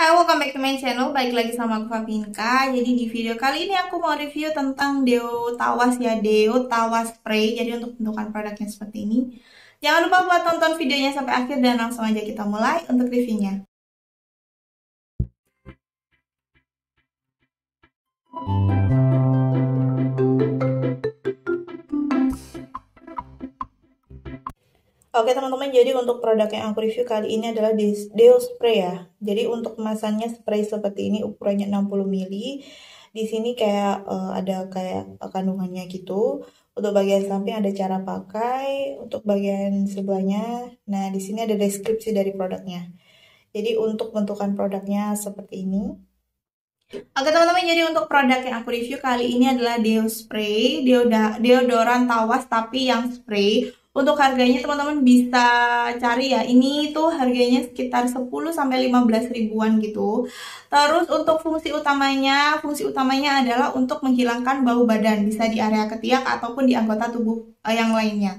Hai, welcome back to my channel. Baik lagi sama aku Fafinka. Jadi di video kali ini aku mau review tentang deo tawas ya, deo tawas spray. Jadi untuk bentukan produknya seperti ini. Jangan lupa buat tonton videonya sampai akhir dan langsung aja kita mulai untuk reviewnya. Oke teman-teman, jadi untuk produk yang aku review kali ini adalah Deo Spray ya. Jadi untuk kemasannya spray seperti ini ukurannya 60 ml. Di sini kayak uh, ada kayak kandungannya gitu. Untuk bagian samping ada cara pakai, untuk bagian sebelahnya. Nah, di sini ada deskripsi dari produknya. Jadi untuk bentukan produknya seperti ini. Oke teman-teman, jadi untuk produk yang aku review kali ini adalah deo spray, deodoran tawas tapi yang spray. Untuk harganya teman-teman bisa cari ya. Ini tuh harganya sekitar 10 sampai 15 ribuan gitu. Terus untuk fungsi utamanya, fungsi utamanya adalah untuk menghilangkan bau badan bisa di area ketiak ataupun di anggota tubuh eh, yang lainnya.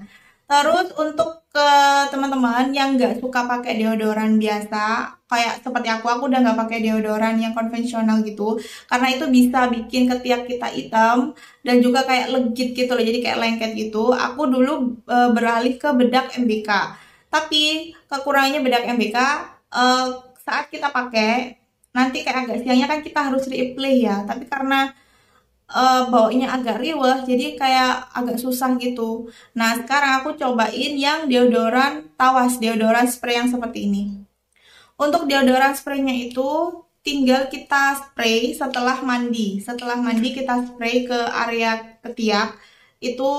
Terus untuk ke teman-teman yang nggak suka pakai deodoran biasa, kayak seperti aku, aku udah nggak pakai deodoran yang konvensional gitu, karena itu bisa bikin ketiak kita hitam dan juga kayak legit gitu loh, jadi kayak lengket gitu. Aku dulu e, beralih ke bedak MBK, tapi kekurangannya bedak MBK e, saat kita pakai nanti kayak agak siangnya kan kita harus reapply ya, tapi karena uh, eh, baunya agak riweh jadi kayak agak susah gitu nah sekarang aku cobain yang deodoran tawas deodoran spray yang seperti ini untuk deodoran spraynya itu tinggal kita spray setelah mandi setelah mandi kita spray ke area ketiak itu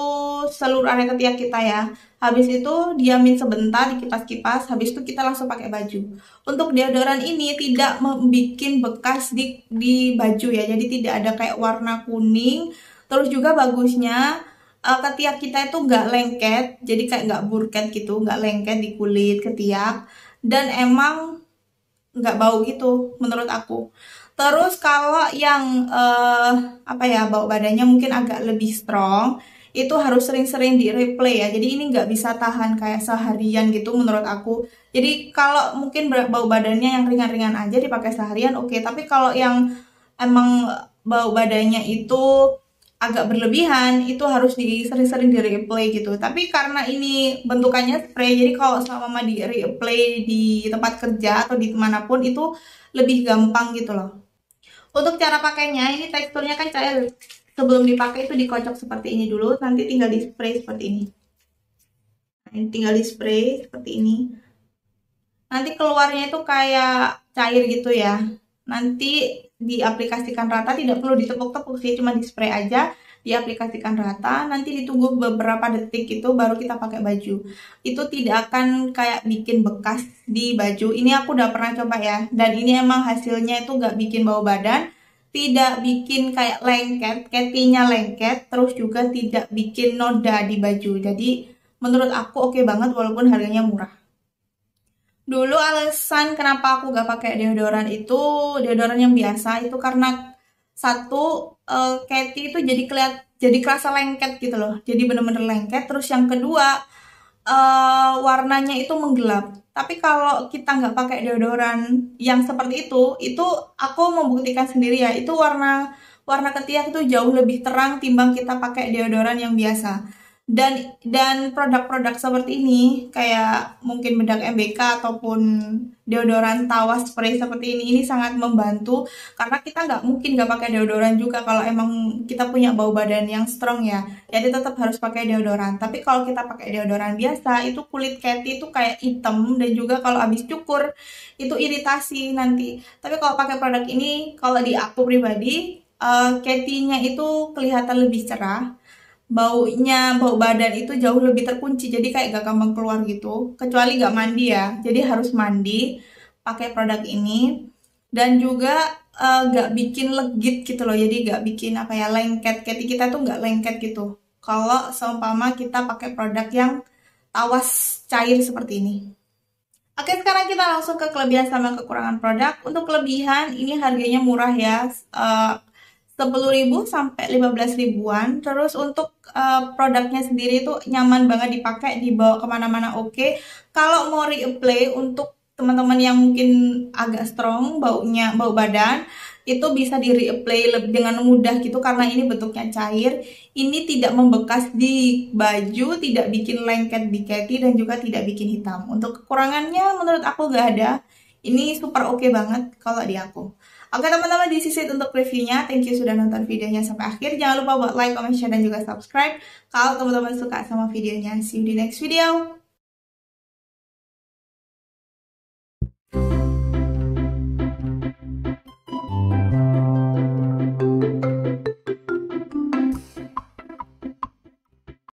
seluruh area ketiak kita ya. Habis itu diamin sebentar dikipas-kipas, habis itu kita langsung pakai baju. Untuk deodoran ini tidak membuat bekas di, di baju ya, jadi tidak ada kayak warna kuning. Terus juga bagusnya eh, ketiak kita itu nggak lengket, jadi kayak nggak burket gitu, nggak lengket di kulit ketiak. Dan emang nggak bau gitu menurut aku. Terus kalau yang uh, apa ya bau badannya mungkin agak lebih strong itu harus sering-sering di replay ya jadi ini nggak bisa tahan kayak seharian gitu menurut aku jadi kalau mungkin bau badannya yang ringan-ringan aja dipakai seharian oke okay. tapi kalau yang emang bau badannya itu agak berlebihan itu harus di sering-sering di replay gitu tapi karena ini bentukannya spray jadi kalau sama sama di replay di tempat kerja atau di manapun itu lebih gampang gitu loh untuk cara pakainya ini teksturnya kan cair sebelum dipakai itu dikocok seperti ini dulu nanti tinggal di spray seperti ini nah, tinggal di spray seperti ini nanti keluarnya itu kayak cair gitu ya nanti diaplikasikan rata tidak perlu ditepuk-tepuk sih cuma di spray aja diaplikasikan rata nanti ditunggu beberapa detik itu baru kita pakai baju itu tidak akan kayak bikin bekas di baju ini aku udah pernah coba ya dan ini emang hasilnya itu gak bikin bau badan tidak bikin kayak lengket, ketinya lengket, terus juga tidak bikin noda di baju. Jadi menurut aku oke okay banget walaupun harganya murah. Dulu alasan kenapa aku gak pakai deodoran itu deodoran yang biasa itu karena satu uh, eh, Katy itu jadi keliat jadi kerasa lengket gitu loh. Jadi bener-bener lengket. Terus yang kedua uh, warnanya itu menggelap. Tapi kalau kita nggak pakai deodoran yang seperti itu, itu aku membuktikan sendiri ya, itu warna warna ketiak itu jauh lebih terang timbang kita pakai deodoran yang biasa dan dan produk-produk seperti ini kayak mungkin bedak MBK ataupun deodoran tawas spray seperti ini ini sangat membantu karena kita nggak mungkin nggak pakai deodoran juga kalau emang kita punya bau badan yang strong ya jadi tetap harus pakai deodoran tapi kalau kita pakai deodoran biasa itu kulit Katy itu kayak hitam dan juga kalau habis cukur itu iritasi nanti tapi kalau pakai produk ini kalau di aku pribadi uh, eh, ketinya itu kelihatan lebih cerah baunya bau badan itu jauh lebih terkunci jadi kayak gak gampang keluar gitu kecuali gak mandi ya jadi harus mandi pakai produk ini dan juga uh, gak bikin legit gitu loh jadi gak bikin apa ya lengket keti kita tuh gak lengket gitu kalau seumpama kita pakai produk yang tawas cair seperti ini Oke sekarang kita langsung ke kelebihan sama kekurangan produk Untuk kelebihan ini harganya murah ya uh, 10.000 sampai 15 ribuan. Terus untuk uh, produknya sendiri itu nyaman banget dipakai, dibawa kemana-mana oke. Okay. Kalau mau reapply untuk teman-teman yang mungkin agak strong baunya bau badan itu bisa di reapply dengan mudah gitu karena ini bentuknya cair ini tidak membekas di baju tidak bikin lengket di keti dan juga tidak bikin hitam untuk kekurangannya menurut aku gak ada ini super oke okay banget kalau di aku Oke teman-teman di sisi untuk reviewnya, thank you sudah nonton videonya sampai akhir. Jangan lupa buat like, comment, share, dan juga subscribe. Kalau teman-teman suka sama videonya, see you di next video.